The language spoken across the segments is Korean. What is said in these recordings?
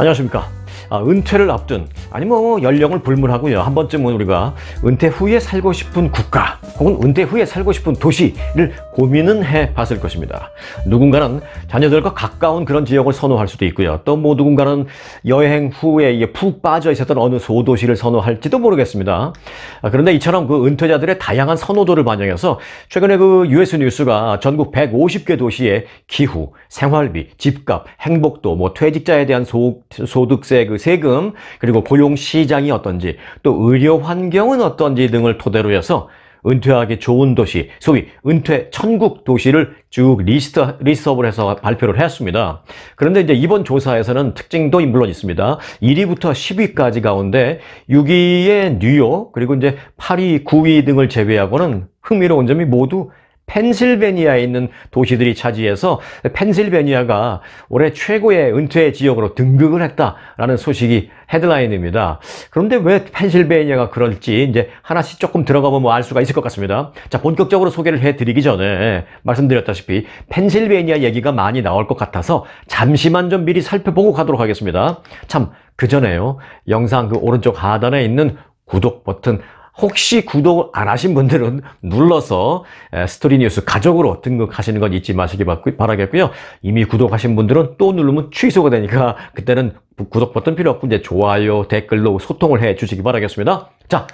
안녕하십니까 아, 은퇴를 앞둔 아니 뭐 연령을 불문하고요 한 번쯤은 우리가 은퇴 후에 살고 싶은 국가 혹은 은퇴 후에 살고 싶은 도시를 고민은 해봤을 것입니다. 누군가는 자녀들과 가까운 그런 지역을 선호할 수도 있고요. 또 뭐 누군가는 여행 후에 푹 빠져 있었던 어느 소도시를 선호할지도 모르겠습니다. 아, 그런데 이처럼 그 은퇴자들의 다양한 선호도를 반영해서 최근에 그 US 뉴스가 전국 150개 도시의 기후, 생활비, 집값, 행복도, 뭐 퇴직자에 대한 소, 소득세, 그 세금, 그리고 고용 시장이 어떤지, 또 의료 환경은 어떤지 등을 토대로 해서 은퇴하기 좋은 도시, 소위 은퇴 천국 도시를 쭉 리스트, 리스트업을 해서 발표를 했습니다. 그런데 이제 이번 조사에서는 특징도 물론 있습니다. 1위부터 10위까지 가운데 6위의 뉴욕, 그리고 이제 8위, 9위 등을 제외하고는 흥미로운 점이 모두 펜실베니아에 있는 도시들이 차지해서 펜실베니아가 올해 최고의 은퇴 지역으로 등극을 했다라는 소식이 헤드라인입니다. 그런데 왜 펜실베니아가 그럴지 이제 하나씩 조금 들어가 보면 뭐 알 수가 있을 것 같습니다. 자, 본격적으로 소개를 해드리기 전에 말씀드렸다시피 펜실베니아 얘기가 많이 나올 것 같아서 잠시만 좀 미리 살펴보고 가도록 하겠습니다. 참, 그 전에요. 영상 그 오른쪽 하단에 있는 구독 버튼 혹시 구독 안 하신 분들은 눌러서 스토리 뉴스 가족으로 등록하시는 건 잊지 마시기 바라겠고요. 이미 구독하신 분들은 또 누르면 취소가 되니까 그때는 구독 버튼 필요 없고 이제 좋아요, 댓글로 소통을 해 주시기 바라겠습니다. 자,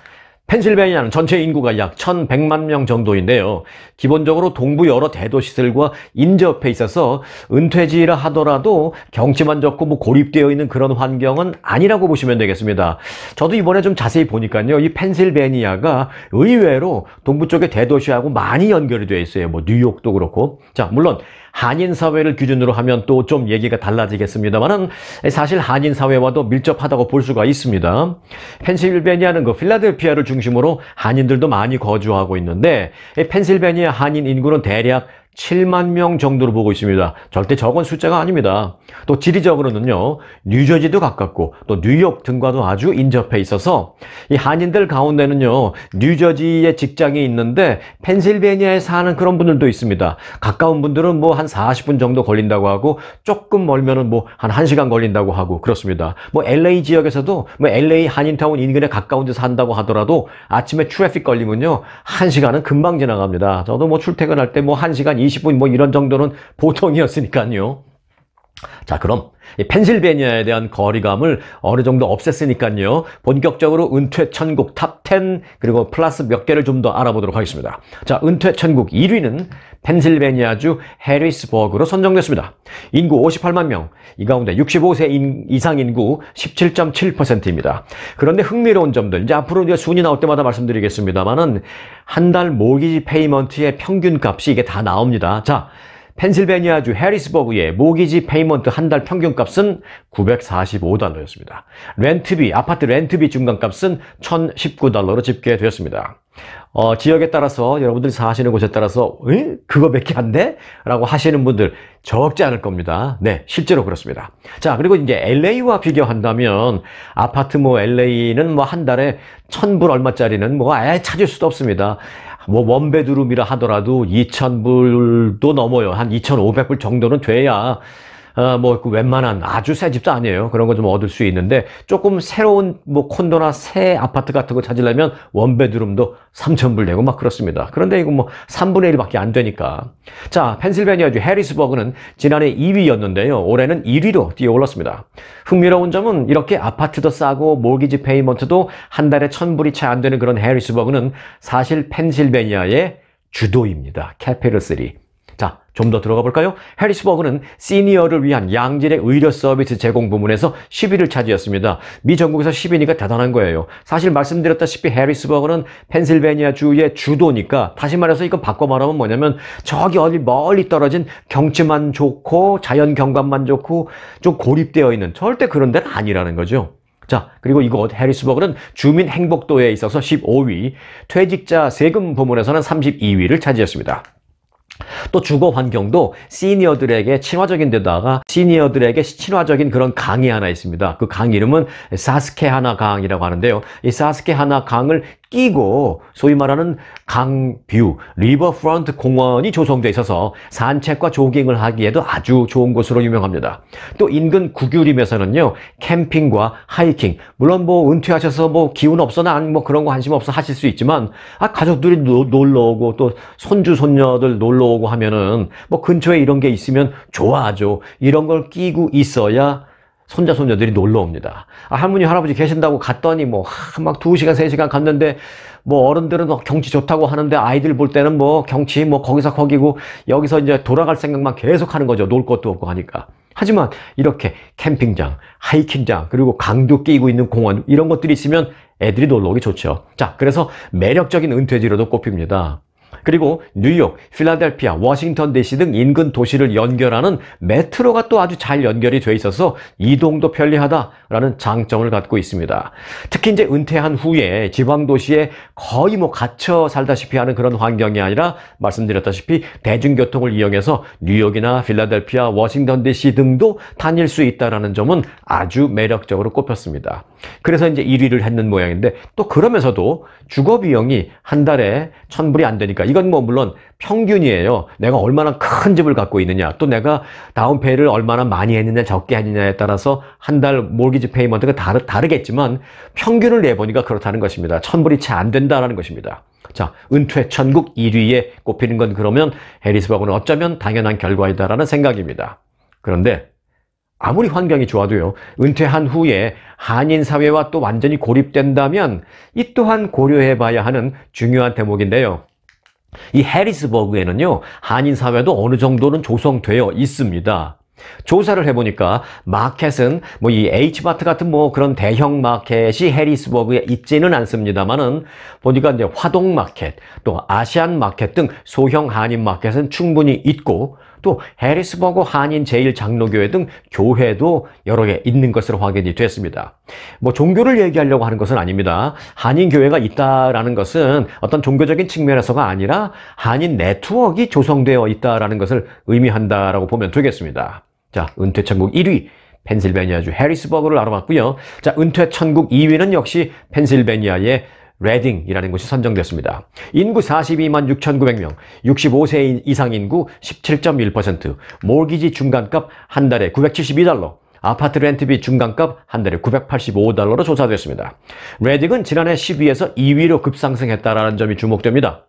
펜실베니아는 전체 인구가 약 1100만 명 정도인데요. 기본적으로 동부 여러 대도시들과 인접해 있어서 은퇴지라 하더라도 경치만 좋고 뭐 고립되어 있는 그런 환경은 아니라고 보시면 되겠습니다. 저도 이번에 좀 자세히 보니까요. 이 펜실베니아가 의외로 동부 쪽의 대도시하고 많이 연결이 되어 있어요. 뭐 뉴욕도 그렇고. 자, 물론 한인 사회를 기준으로 하면 또 좀 얘기가 달라지겠습니다만은 사실 한인 사회와도 밀접하다고 볼 수가 있습니다. 펜실베니아는 그 필라델피아를 중심으로 한인들도 많이 거주하고 있는데 펜실베니아 한인 인구는 대략 7만 명 정도로 보고 있습니다. 절대 적은 숫자가 아닙니다. 또 지리적으로는요, 뉴저지도 가깝고 또 뉴욕 등과도 아주 인접해 있어서 이 한인들 가운데는요, 뉴저지에 직장이 있는데 펜실베니아에 사는 그런 분들도 있습니다. 가까운 분들은 뭐 한 40분 정도 걸린다고 하고 조금 멀면은 뭐 한 1시간 걸린다고 하고 그렇습니다. 뭐 LA 지역에서도 뭐 LA 한인타운 인근에 가까운 데 산다고 하더라도 아침에 트래픽 걸리면요, 1시간은 금방 지나갑니다. 저도 뭐 출퇴근할 때 뭐 1시간 20분 뭐 이런 정도는 보통이었으니까요. 자 그럼 펜실베니아에 대한 거리감을 어느 정도 없앴으니까요 본격적으로 은퇴천국 탑 10 그리고 플러스 몇 개를 좀 더 알아보도록 하겠습니다 자 은퇴천국 1위는 펜실베니아주 해리스버그로 선정됐습니다. 인구 58만 명, 이 가운데 65세 인, 이상 인구 17.7%입니다. 그런데 흥미로운 점들, 이제 앞으로 이제 순위 나올 때마다 말씀드리겠습니다만은 한 달 모기지 페이먼트의 평균 값이 이게 다 나옵니다. 자, 펜실베니아주 해리스버그의 모기지 페이먼트 한 달 평균값은 945달러였습니다. 렌트비, 아파트 렌트비 중간값은 1019달러로 집계되었습니다. 어, 지역에 따라서 여러분들이 사시는 곳에 따라서 에? 어, 그거 몇 개 안 돼? 라고 하시는 분들 적지 않을 겁니다. 네, 실제로 그렇습니다. 자, 그리고 이제 LA와 비교한다면 아파트 뭐 LA는 뭐 한 달에 천 불 얼마짜리는 뭐 아예 찾을 수도 없습니다. 뭐 원베드룸이라 하더라도 2천불도 넘어요. 한 2,500불 정도는 돼야 어, 뭐 그 웬만한 아주 새 집도 아니에요. 그런 거 좀 얻을 수 있는데 조금 새로운 뭐 콘도나 새 아파트 같은 거 찾으려면 원베드룸도 3,000불 내고 막 그렇습니다. 그런데 이거 뭐 3분의 1밖에 안 되니까. 자, 펜실베니아주 해리스버그는 지난해 2위였는데요. 올해는 1위로 뛰어올랐습니다. 흥미로운 점은 이렇게 아파트도 싸고 몰기지 페이먼트도 한 달에 1,000불이 채 안 되는 그런 해리스버그는 사실 펜실베니아의 주도입니다. 캐피럴 3. 자, 좀 더 들어가 볼까요? 해리스버그는 시니어를 위한 양질의 의료 서비스 제공 부문에서 10위를 차지했습니다. 미 전국에서 10위니까 대단한 거예요. 사실 말씀드렸다시피 해리스버그는 펜실베니아 주의 주도니까 다시 말해서 이거 바꿔 말하면 뭐냐면 저기 어디 멀리 떨어진 경치만 좋고 자연 경관만 좋고 좀 고립되어 있는 절대 그런 데는 아니라는 거죠. 자, 그리고 이곳 해리스버그는 주민 행복도에 있어서 15위, 퇴직자 세금 부문에서는 32위를 차지했습니다. 또 주거 환경도 시니어들에게 친화적인 데다가 시니어들에게 친화적인 그런 강이 하나 있습니다. 그 강 이름은 사스케 하나 강이라고 하는데요. 이 사스케 하나 강을 끼고 소위 말하는 강뷰, 리버프런트 공원이 조성돼 있어서 산책과 조깅을 하기에도 아주 좋은 곳으로 유명합니다. 또 인근 구규림에서는요. 캠핑과 하이킹, 물론 뭐 은퇴하셔서 뭐 기운 없어나 뭐 그런 거 관심 없어 하실 수 있지만 아 가족들이 놀러 오고 또 손주 손녀들 놀러 오고 하면은 뭐 근처에 이런 게 있으면 좋아하죠. 이런 걸 끼고 있어야 손자, 손녀들이 놀러 옵니다. 아, 할머니, 할아버지 계신다고 갔더니 뭐, 하, 막 2시간, 3시간 갔는데, 뭐, 어른들은 경치 좋다고 하는데, 아이들 볼 때는 뭐, 경치 뭐, 거기서 거기고, 여기서 이제 돌아갈 생각만 계속 하는 거죠. 놀 것도 없고 하니까. 하지만, 이렇게 캠핑장, 하이킹장, 그리고 강도 끼고 있는 공원, 이런 것들이 있으면 애들이 놀러 오기 좋죠. 자, 그래서 매력적인 은퇴지로도 꼽힙니다. 그리고 뉴욕, 필라델피아, 워싱턴 DC 등 인근 도시를 연결하는 메트로가 또 아주 잘 연결이 돼 있어서 이동도 편리하다라는 장점을 갖고 있습니다. 특히 이제 은퇴한 후에 지방도시에 거의 뭐 갇혀 살다시피 하는 그런 환경이 아니라 말씀드렸다시피 대중교통을 이용해서 뉴욕이나 필라델피아, 워싱턴 DC 등도 다닐 수 있다는 점은 아주 매력적으로 꼽혔습니다. 그래서 이제 1위를 했는 모양인데 또 그러면서도 주거 비용이 한 달에 천불이 안 되니까 이건 뭐 물론 평균이에요. 내가 얼마나 큰 집을 갖고 있느냐, 또 내가 다운페이를 얼마나 많이 했느냐, 적게 했느냐에 따라서 한 달 몰기지 페이먼트가 다르, 다르겠지만 평균을 내보니까 그렇다는 것입니다. 천불이 채 안된다는 것입니다. 자, 은퇴 천국 1위에 꼽히는 건 그러면 해리스버그는 어쩌면 당연한 결과이다라는 생각입니다. 그런데 아무리 환경이 좋아도요, 은퇴한 후에 한인 사회와 또 완전히 고립된다면 이 또한 고려해봐야 하는 중요한 대목인데요. 이 해리스버그에는요, 한인 사회도 어느 정도는 조성되어 있습니다. 조사를 해보니까 마켓은 뭐 이 H마트 같은 뭐 그런 대형 마켓이 해리스버그에 있지는 않습니다만은 보니까 이제 화동 마켓 또 아시안 마켓 등 소형 한인 마켓은 충분히 있고 또해리스버그 한인 제일장로교회등 교회도 여러 개 있는 것으로 확인이 됐습니다. 뭐 종교를 얘기하려고 하는 것은 아닙니다. 한인 교회가 있다라는 것은 어떤 종교적인 측면에서가 아니라 한인 네트워크가 조성되어 있다라는 것을 의미한다라고 보면 되겠습니다. 자, 은퇴 천국 1위 펜실베니아주 해리스버그를 알아봤고요. 자, 은퇴 천국 2위는 역시 펜실베니아의 레딩이라는 곳이 선정됐습니다. 인구 42만 6,900명, 65세 이상 인구 17.1%, 몰기지 중간값 한 달에 972달러, 아파트 렌트비 중간값 한 달에 985달러로 조사됐습니다. 레딩은 지난해 10위에서 2위로 급상승했다는 점이 주목됩니다.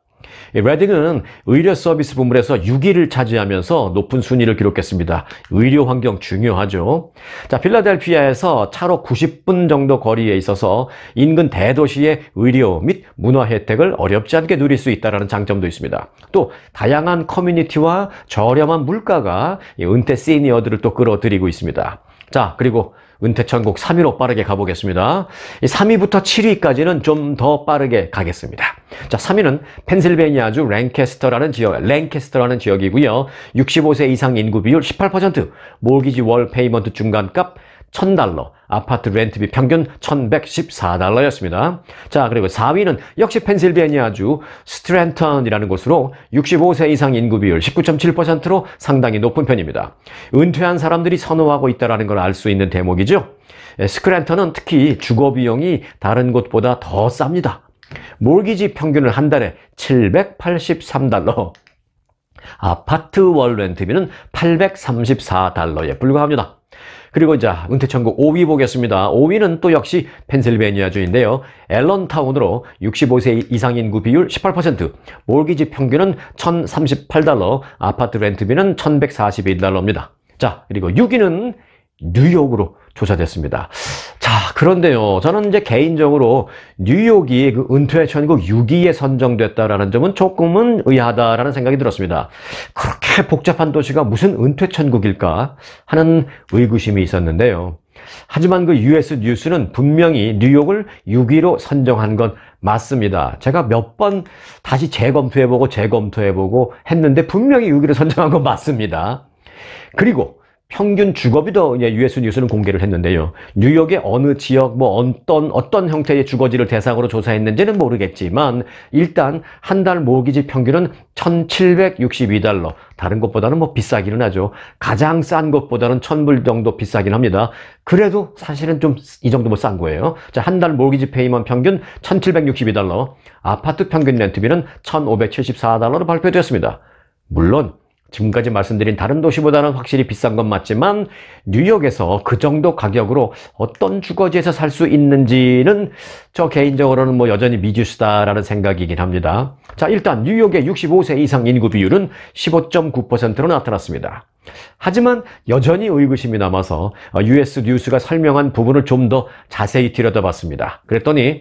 레딩은 예, 의료 서비스 부문에서 6위를 차지하면서 높은 순위를 기록했습니다. 의료 환경 중요하죠. 자, 필라델피아에서 차로 90분 정도 거리에 있어서 인근 대도시의 의료 및 문화 혜택을 어렵지 않게 누릴 수 있다는 장점도 있습니다. 또 다양한 커뮤니티와 저렴한 물가가 은퇴 시니어들을 또 끌어들이고 있습니다. 자, 그리고 은퇴천국 3위로 빠르게 가보겠습니다. 3위부터 7위까지는 좀 더 빠르게 가겠습니다. 자, 3위는 펜실베니아주 랭캐스터라는 지역, 랭캐스터라는 지역이고요. 65세 이상 인구 비율 18%, 몰기지 월 페이먼트 중간값 1000달러, 아파트 렌트비 평균 1114달러였습니다. 자, 그리고 4위는 역시 펜실베니아주 스트랜턴이라는 곳으로 65세 이상 인구 비율 19.7%로 상당히 높은 편입니다. 은퇴한 사람들이 선호하고 있다는 걸 알 수 있는 대목이죠. 예, 스크랜턴은 특히 주거 비용이 다른 곳보다 더 쌉니다. 몰기지 평균을 한 달에 783달러, 아파트 월 렌트비는 834달러에 불과합니다. 그리고 이제 은퇴천국 5위 보겠습니다. 5위는 또 역시 펜실베니아주인데요. 앨런타운으로 65세 이상 인구 비율 18%, 몰기지 평균은 1,038달러, 아파트 렌트비는 1,141달러입니다. 자, 그리고 6위는 뉴욕으로 조사됐습니다. 자, 그런데요. 저는 이제 개인적으로 뉴욕이 그 은퇴 천국 6위에 선정됐다라는 점은 조금은 의아하다라는 생각이 들었습니다. 그렇게 복잡한 도시가 무슨 은퇴 천국일까 하는 의구심이 있었는데요. 하지만 그 US 뉴스는 분명히 뉴욕을 6위로 선정한 건 맞습니다. 제가 몇 번 다시 재검토해보고 재검토해보고 했는데 분명히 6위로 선정한 건 맞습니다. 그리고 평균 주거비도 이제 US 뉴스는 공개를 했는데요. 뉴욕의 어느 지역, 뭐 어떤 어떤 형태의 주거지를 대상으로 조사했는지는 모르겠지만 일단 한 달 모기지 평균은 1,762달러. 다른 것보다는 뭐 비싸기는 하죠. 가장 싼 것보다는 1,000불 정도 비싸긴 합니다. 그래도 사실은 좀 이 정도 뭐싼 거예요. 자, 한 달 모기지 페이먼 평균 1,762달러. 아파트 평균 렌트비는 1,574달러로 발표되었습니다. 물론 지금까지 말씀드린 다른 도시보다는 확실히 비싼 건 맞지만 뉴욕에서 그 정도 가격으로 어떤 주거지에서 살 수 있는지는 저 개인적으로는 뭐 여전히 미지수다라는 생각이긴 합니다. 자, 일단 뉴욕의 65세 이상 인구 비율은 15.9%로 나타났습니다. 하지만 여전히 의구심이 남아서 US 어, 뉴스가 설명한 부분을 좀 더 자세히 들여다봤습니다. 그랬더니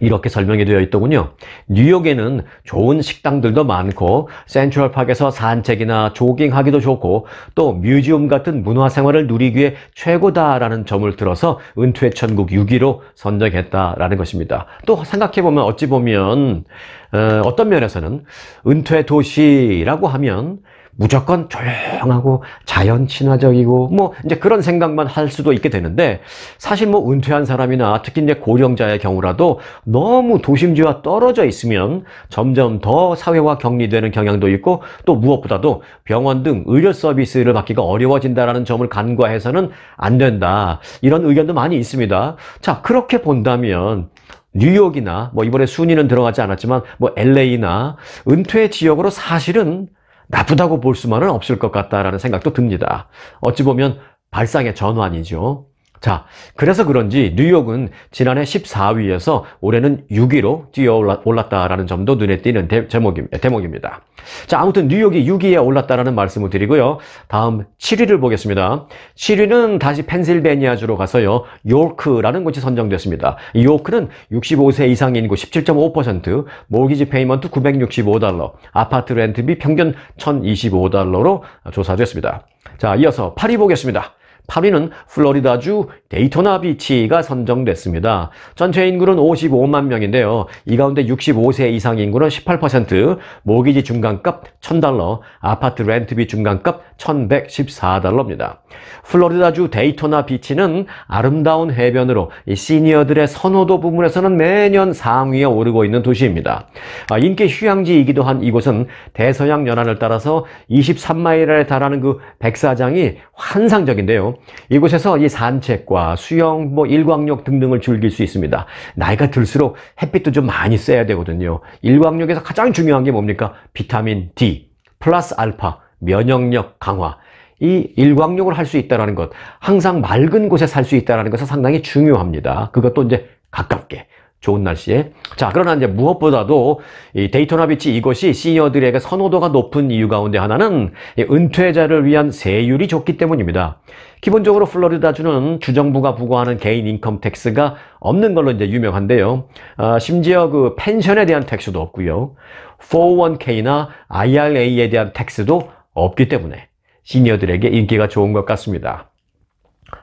이렇게 설명이 되어 있더군요. 뉴욕에는 좋은 식당들도 많고 센트럴크에서 산책이나 조깅하기도 좋고 또 뮤지엄 같은 문화생활을 누리기 에 최고다라는 점을 들어서 은퇴 천국 6위로 선정했다라는 것입니다. 또 생각해보면 어찌 보면 어, 어떤 면에서는 은퇴 도시라고 하면 무조건 조용하고 자연 친화적이고 뭐 이제 그런 생각만 할 수도 있게 되는데 사실 뭐 은퇴한 사람이나 특히 이제 고령자의 경우라도 너무 도심지와 떨어져 있으면 점점 더 사회와 격리되는 경향도 있고 또 무엇보다도 병원 등 의료 서비스를 받기가 어려워진다라는 점을 간과해서는 안 된다. 이런 의견도 많이 있습니다. 자, 그렇게 본다면 뉴욕이나 뭐 이번에 순위는 들어가지 않았지만 뭐 LA나 은퇴 지역으로 사실은 나쁘다고 볼 수만은 없을 것 같다라는 생각도 듭니다. 어찌 보면 발상의 전환이죠. 자, 그래서 그런지 뉴욕은 지난해 14위에서 올해는 6위로 뛰어올랐다라는 점도 눈에 띄는 대, 제목임, 예, 대목입니다. 자, 아무튼 뉴욕이 6위에 올랐다라는 말씀을 드리고요. 다음 7위를 보겠습니다. 7위는 다시 펜실베니아주로 가서요. 요크라는 곳이 선정됐습니다. 요크는 65세 이상 인구 17.5%, 모기지 페이먼트 965달러, 아파트 렌트비 평균 1025달러로 조사됐습니다. 자, 이어서 8위 보겠습니다. 8위는 플로리다주 데이토나 비치가 선정됐습니다. 전체 인구는 55만 명인데요. 이 가운데 65세 이상 인구는 18%, 모기지 중간값 1000달러, 아파트 렌트비 중간값 1114달러입니다. 플로리다주 데이토나 비치는 아름다운 해변으로 시니어들의 선호도 부문에서는 매년 상위에 오르고 있는 도시입니다. 아, 인기 휴양지이기도 한 이곳은 대서양 연안을 따라서 23마일에 달하는 그 백사장이 환상적인데요. 이곳에서 이 산책과 수영, 뭐 일광욕 등등을 즐길 수 있습니다. 나이가 들수록 햇빛도 좀 많이 쐬야 되거든요. 일광욕에서 가장 중요한 게 뭡니까? 비타민 D, 플러스 알파, 면역력 강화. 이 일광욕을 할 수 있다는 것, 항상 맑은 곳에 살 수 있다는 것은 상당히 중요합니다. 그것도 이제 가깝게. 좋은 날씨에. 자, 그러나 이제 무엇보다도 이 데이토나 비치 이것이 시니어들에게 선호도가 높은 이유 가운데 하나는 은퇴자를 위한 세율이 좋기 때문입니다. 기본적으로 플로리다주는 주정부가 부과하는 개인 인컴 텍스가 없는 걸로 이제 유명한데요. 아, 심지어 그 펜션에 대한 텍스도 없고요. 401k나 IRA에 대한 텍스도 없기 때문에 시니어들에게 인기가 좋은 것 같습니다.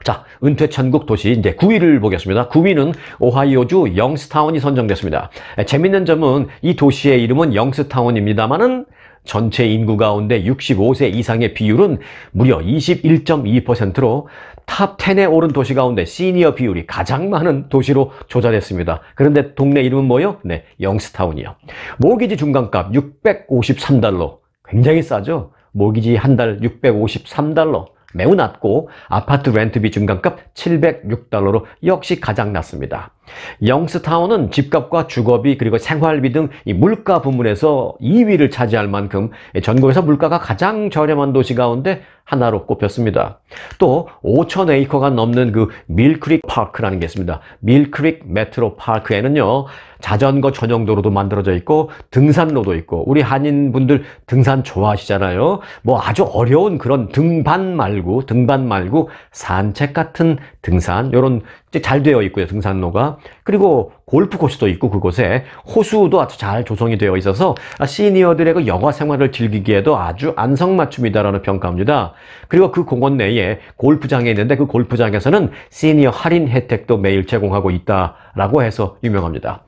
자, 은퇴 천국 도시 이제 9위를 보겠습니다. 9위는 오하이오주 영스타운이 선정됐습니다. 재밌는 점은 이 도시의 이름은 영스타운입니다만은 전체 인구 가운데 65세 이상의 비율은 무려 21.2%로 탑 10에 오른 도시 가운데 시니어 비율이 가장 많은 도시로 조사됐습니다. 그런데 동네 이름은 뭐요? 네, 영스타운이요. 모기지 중간값 653달러. 굉장히 싸죠? 모기지 한 달 653달러. 매우 낮고 아파트 렌트비 중간값 706달러로 역시 가장 낮습니다. 영스타운은 집값과 주거비 그리고 생활비 등 이 물가 부문에서 2위를 차지할 만큼 전국에서 물가가 가장 저렴한 도시 가운데 하나로 꼽혔습니다. 또 5천 에이커가 넘는 그 밀크릭 파크라는 게 있습니다. 밀크릭 메트로 파크에는요. 자전거 전용도로도 만들어져 있고 등산로도 있고 우리 한인분들 등산 좋아하시잖아요. 뭐 아주 어려운 그런 등반 말고 등반 말고 산책 같은 등산 이런 잘 되어 있고요, 등산로가. 그리고 골프 코스도 있고 그곳에 호수도 아주 잘 조성이 되어 있어서 시니어들의 그 여가 생활을 즐기기에도 아주 안성맞춤이다라는 평가입니다. 그리고 그 공원 내에 골프장이 있는데 그 골프장에서는 시니어 할인 혜택도 매일 제공하고 있다라고 해서 유명합니다.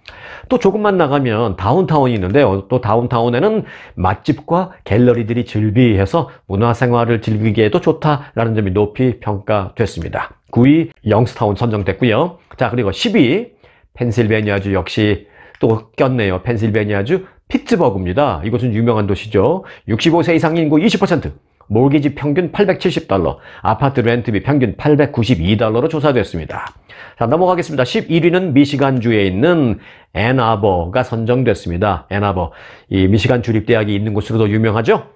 또 조금만 나가면 다운타운이 있는데요. 어, 또 다운타운에는 맛집과 갤러리들이 즐비해서 문화생활을 즐기기에도 좋다라는 점이 높이 평가됐습니다. 9위 영스타운 선정됐고요. 자 그리고 10위 펜실베니아주 역시 또 꼈네요. 펜실베니아주 피츠버그입니다. 이곳은 유명한 도시죠. 65세 이상 인구 20%, 몰기지 평균 870달러, 아파트 렌트비 평균 892달러로 조사됐습니다. 자 넘어가겠습니다. 11위는 미시간주에 있는 앤아버가 선정됐습니다. 앤아버, 이 미시간 주립대학이 있는 곳으로도 유명하죠.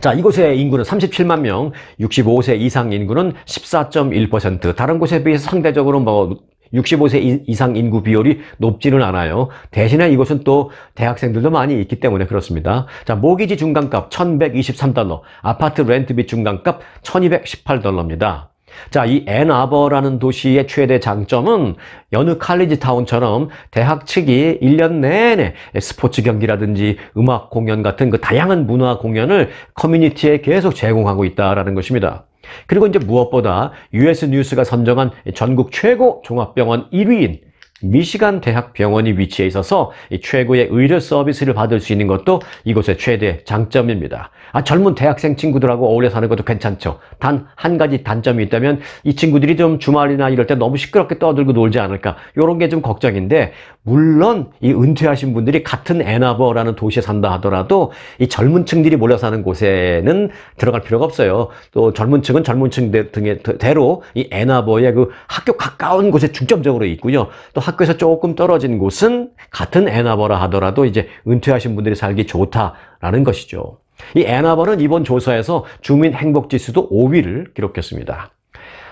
자, 이곳의 인구는 37만 명, 65세 이상 인구는 14.1%. 다른 곳에 비해서 상대적으로 뭐 65세 이상 인구 비율이 높지는 않아요. 대신에 이곳은 또 대학생들도 많이 있기 때문에 그렇습니다. 자, 모기지 중간값 1123달러, 아파트 렌트비 중간값 1218달러입니다. 자, 이 앤아버라는 도시의 최대 장점은 여느 칼리지 타운처럼 대학 측이 1년 내내 스포츠 경기라든지 음악 공연 같은 그 다양한 문화 공연을 커뮤니티에 계속 제공하고 있다라는 것입니다. 그리고 이제 무엇보다 US 뉴스가 선정한 전국 최고 종합병원 1위인 미시간 대학 병원이 위치해 있어서 최고의 의료 서비스를 받을 수 있는 것도 이곳의 최대 장점입니다. 아, 젊은 대학생 친구들하고 어울려 사는 것도 괜찮죠. 단 한 가지 단점이 있다면 이 친구들이 좀 주말이나 이럴 때 너무 시끄럽게 떠들고 놀지 않을까 이런 게 좀 걱정인데 물론 이 은퇴하신 분들이 같은 애나버라는 도시에 산다 하더라도 이 젊은 층들이 몰려 사는 곳에는 들어갈 필요가 없어요. 또 젊은 층은 젊은 층 등의 대로 이 애나버의 그 학교 가까운 곳에 중점적으로 있고요. 또학 학교에서 조금 떨어진 곳은 같은 애나버라 하더라도 이제 은퇴하신 분들이 살기 좋다라는 것이죠. 이애나버는 이번 조사에서 주민 행복지수도 5위를 기록했습니다.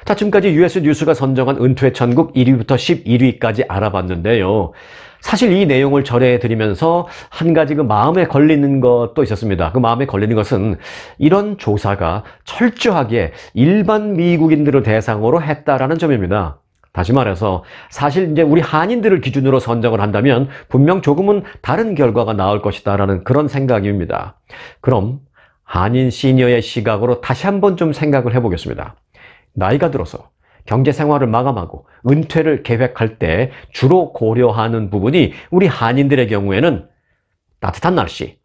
자, 지금까지 US 뉴스가 선정한 은퇴 천국 1위부터 11위까지 알아봤는데요. 사실 이 내용을 전해 드리면서 한 가지 그 마음에 걸리는 것도 있었습니다. 그 마음에 걸리는 것은 이런 조사가 철저하게 일반 미국인들을 대상으로 했다라는 점입니다. 다시 말해서 사실 이제 우리 한인들을 기준으로 선정을 한다면 분명 조금은 다른 결과가 나올 것이다라는 그런 생각입니다. 그럼 한인 시니어의 시각으로 다시 한번 좀 생각을 해보겠습니다. 나이가 들어서 경제 생활을 마감하고 은퇴를 계획할 때 주로 고려하는 부분이 우리 한인들의 경우에는 따뜻한 날씨,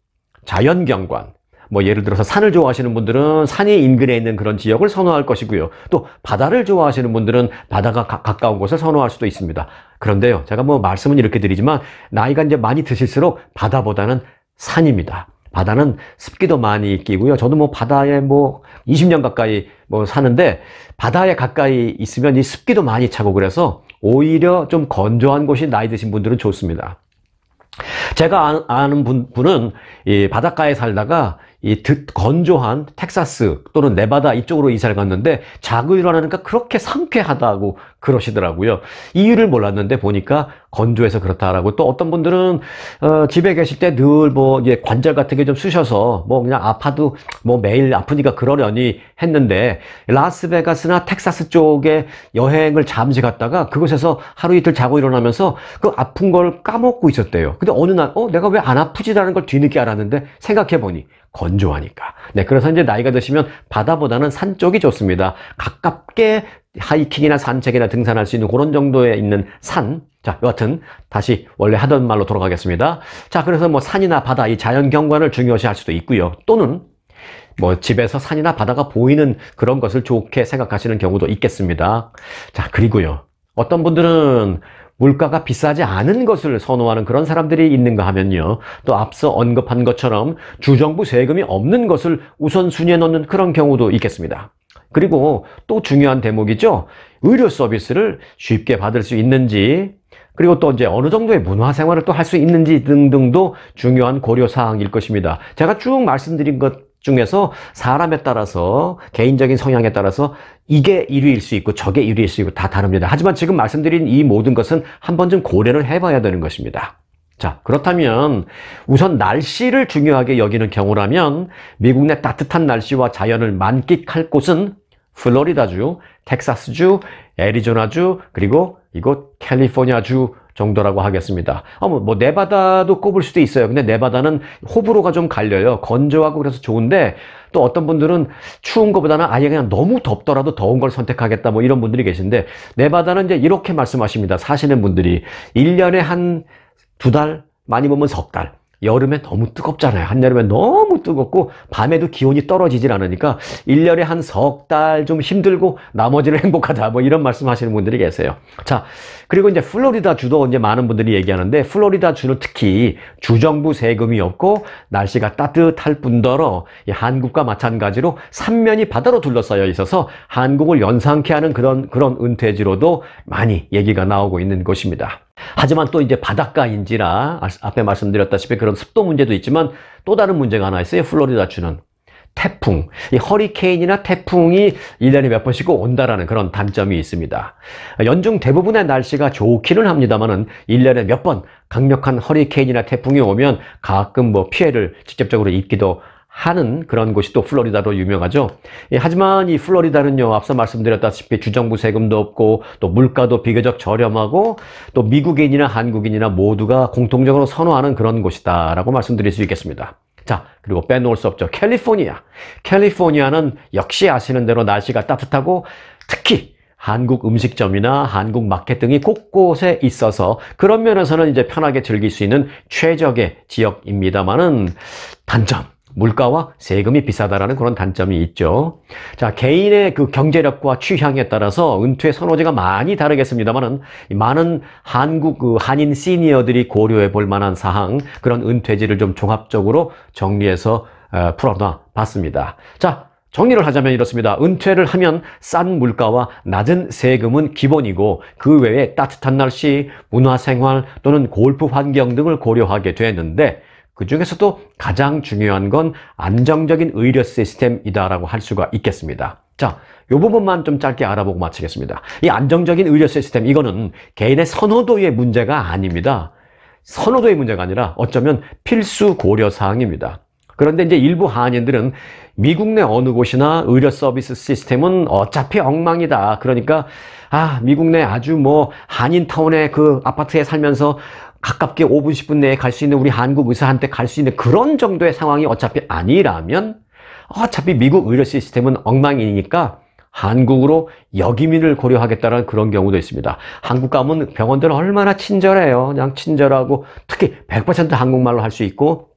자연 경관, 뭐 예를 들어서 산을 좋아하시는 분들은 산이 인근에 있는 그런 지역을 선호할 것이고요. 또 바다를 좋아하시는 분들은 바다가 가, 가까운 곳을 선호할 수도 있습니다. 그런데요. 제가 뭐 말씀은 이렇게 드리지만 나이가 이제 많이 드실수록 바다보다는 산입니다. 바다는 습기도 많이 끼고요. 저도 뭐 바다에 뭐 20년 가까이 뭐 사는데 바다에 가까이 있으면 이 습기도 많이 차고 그래서 오히려 좀 건조한 곳이 나이 드신 분들은 좋습니다. 제가 아, 아는 분, 분은 이 바닷가에 살다가 이듯 건조한 텍사스 또는 네바다 이쪽으로 이사를 갔는데 자그일을 하니까 그렇게 상쾌하다고 그러시더라고요. 이유를 몰랐는데 보니까 건조해서 그렇다라고 또 어떤 분들은 어, 집에 계실 때 늘 뭐 관절 같은 게 좀 쑤셔서 뭐 그냥 아파도 뭐 매일 아프니까 그러려니 했는데 라스베가스나 텍사스 쪽에 여행을 잠시 갔다가 그곳에서 하루 이틀 자고 일어나면서 그 아픈 걸 까먹고 있었대요. 근데 어느 날어 내가 왜 안 아프지라는 걸 뒤늦게 알았는데 생각해 보니 건조하니까. 네, 그래서 이제 나이가 드시면 바다보다는 산 쪽이 좋습니다. 가깝게 하이킹이나 산책이나 등산할 수 있는 그런 정도에 있는 산. 자, 여하튼 다시 원래 하던 말로 돌아가겠습니다. 자, 그래서 뭐 산이나 바다, 이 자연 경관을 중요시 할 수도 있고요. 또는 뭐 집에서 산이나 바다가 보이는 그런 것을 좋게 생각하시는 경우도 있겠습니다. 자, 그리고요. 어떤 분들은 물가가 비싸지 않은 것을 선호하는 그런 사람들이 있는가 하면요. 또 앞서 언급한 것처럼 주정부 세금이 없는 것을 우선순위에 넣는 그런 경우도 있겠습니다. 그리고 또 중요한 대목이죠. 의료 서비스를 쉽게 받을 수 있는지, 그리고 또 이제 어느 정도의 문화 생활을 또 할 수 있는지 등등도 중요한 고려 사항일 것입니다. 제가 쭉 말씀드린 것 중에서 사람에 따라서 개인적인 성향에 따라서 이게 1위일 수 있고 저게 1위일 수 있고 다 다릅니다. 하지만 지금 말씀드린 이 모든 것은 한 번쯤 고려를 해봐야 되는 것입니다. 자, 그렇다면 우선 날씨를 중요하게 여기는 경우라면 미국 내 따뜻한 날씨와 자연을 만끽할 곳은 플로리다주, 텍사스주, 애리조나주, 그리고 이곳 캘리포니아주 정도라고 하겠습니다. 아, 뭐, 뭐, 네바다도 꼽을 수도 있어요. 근데 네바다는 호불호가 좀 갈려요. 건조하고 그래서 좋은데, 또 어떤 분들은 추운 것보다는 아예 그냥 너무 덥더라도 더운 걸 선택하겠다 뭐 이런 분들이 계신데, 네바다는 이제 이렇게 말씀하십니다. 사시는 분들이. 1년에 한 두 달, 많이 보면 석 달. 여름에 너무 뜨겁잖아요. 한여름에 너무 뜨겁고 밤에도 기온이 떨어지질 않으니까 1년에 한 석 달 좀 힘들고 나머지는 행복하다. 뭐 이런 말씀 하시는 분들이 계세요. 자, 그리고 이제 플로리다 주도 이제 많은 분들이 얘기하는데 플로리다 주는 특히 주정부 세금이 없고 날씨가 따뜻할 뿐더러 한국과 마찬가지로 삼면이 바다로 둘러싸여 있어서 한국을 연상케 하는 그런 그런 은퇴지로도 많이 얘기가 나오고 있는 곳입니다 하지만 또 이제 바닷가인지라 아, 앞에 말씀드렸다시피 그런 습도 문제도 있지만 또 다른 문제가 하나 있어요. 플로리다 주는 태풍, 이 허리케인이나 태풍이 1년에 몇 번씩 온다라는 그런 단점이 있습니다. 연중 대부분의 날씨가 좋기는 합니다만은 1년에 몇 번 강력한 허리케인이나 태풍이 오면 가끔 뭐 피해를 직접적으로 입기도 하는 그런 곳이 또 플로리다로 유명하죠. 예, 하지만 이 플로리다는요, 앞서 말씀드렸다시피 주정부 세금도 없고 또 물가도 비교적 저렴하고 또 미국인이나 한국인이나 모두가 공통적으로 선호하는 그런 곳이다라고 말씀드릴 수 있겠습니다. 자, 그리고 빼놓을 수 없죠. 캘리포니아. 캘리포니아는 역시 아시는 대로 날씨가 따뜻하고 특히 한국 음식점이나 한국 마켓 등이 곳곳에 있어서 그런 면에서는 이제 편하게 즐길 수 있는 최적의 지역입니다만은 단점. 물가와 세금이 비싸다라는 그런 단점이 있죠. 자, 개인의 그 경제력과 취향에 따라서 은퇴 선호지가 많이 다르겠습니다만은 많은 한국 그 한인 시니어들이 고려해 볼 만한 사항, 그런 은퇴지를 좀 종합적으로 정리해서 어, 풀어놔 봤습니다. 자, 정리를 하자면 이렇습니다. 은퇴를 하면 싼 물가와 낮은 세금은 기본이고 그 외에 따뜻한 날씨, 문화생활 또는 골프 환경 등을 고려하게 되는데 그 중에서도 가장 중요한 건 안정적인 의료 시스템이다라고 할 수가 있겠습니다. 자, 요 부분만 좀 짧게 알아보고 마치겠습니다. 이 안정적인 의료 시스템, 이거는 개인의 선호도의 문제가 아닙니다. 선호도의 문제가 아니라 어쩌면 필수 고려사항입니다. 그런데 이제 일부 한인들은 미국 내 어느 곳이나 의료 서비스 시스템은 어차피 엉망이다. 그러니까, 아, 미국 내 아주 뭐, 한인타운의 그 아파트에 살면서 가깝게 5분, 10분 내에 갈 수 있는 우리 한국 의사한테 갈 수 있는 그런 정도의 상황이 어차피 아니라면 어차피 미국 의료 시스템은 엉망이니까 한국으로 여기민을 고려하겠다는 그런 경우도 있습니다. 한국 가면 병원들은 얼마나 친절해요. 그냥 친절하고 특히 100% 한국말로 할 수 있고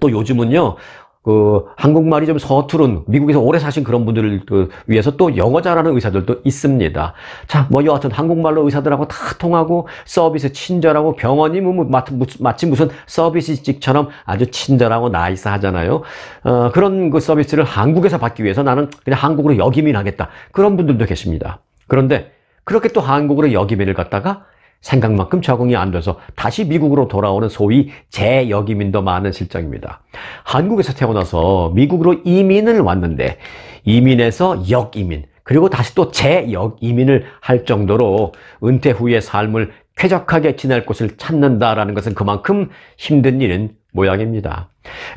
또 요즘은요 그 한국말이 좀 서투른 미국에서 오래 사신 그런 분들을 그 위해서 또 영어 잘하는 의사들도 있습니다. 자, 뭐 여하튼 한국말로 의사들하고 다 통하고 서비스 친절하고 병원이 뭐, 뭐 마치 무슨 서비스직처럼 아주 친절하고 나이스하잖아요. 어, 그런 그 서비스를 한국에서 받기 위해서 나는 그냥 한국으로 여기민 하겠다. 그런 분들도 계십니다. 그런데 그렇게 또 한국으로 여기민을 갖다가 생각만큼 적응이 안 돼서 다시 미국으로 돌아오는 소위 재여기민도 많은 실정입니다. 한국에서 태어나서 미국으로 이민을 왔는데 이민에서 역이민 그리고 다시 또 재역이민을 할 정도로 은퇴 후의 삶을 쾌적하게 지낼 곳을 찾는다라는 것은 그만큼 힘든 일은 모양입니다.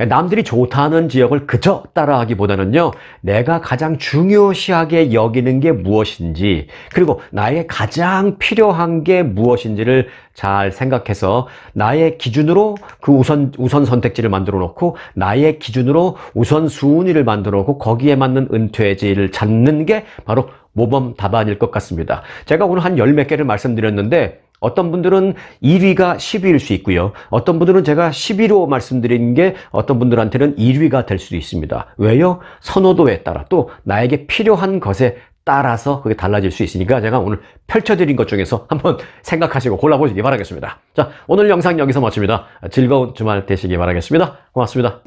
남들이 좋다는 지역을 그저 따라하기보다는요, 내가 가장 중요시하게 여기는 게 무엇인지, 그리고 나의 가장 필요한 게 무엇인지를 잘 생각해서 나의 기준으로 그 우선, 우선 선택지를 만들어 놓고, 나의 기준으로 우선 순위를 만들어 놓고, 거기에 맞는 은퇴지를 찾는 게 바로 모범 답안일 것 같습니다. 제가 오늘 한 열 몇 개를 말씀드렸는데, 어떤 분들은 1위가 10위일 수 있고요. 어떤 분들은 제가 1 0호 말씀드린 게 어떤 분들한테는 1위가 될 수도 있습니다. 왜요? 선호도에 따라 또 나에게 필요한 것에 따라서 그게 달라질 수 있으니까 제가 오늘 펼쳐드린 것 중에서 한번 생각하시고 골라보시기 바라겠습니다. 자, 오늘 영상 여기서 마칩니다. 즐거운 주말 되시기 바라겠습니다. 고맙습니다.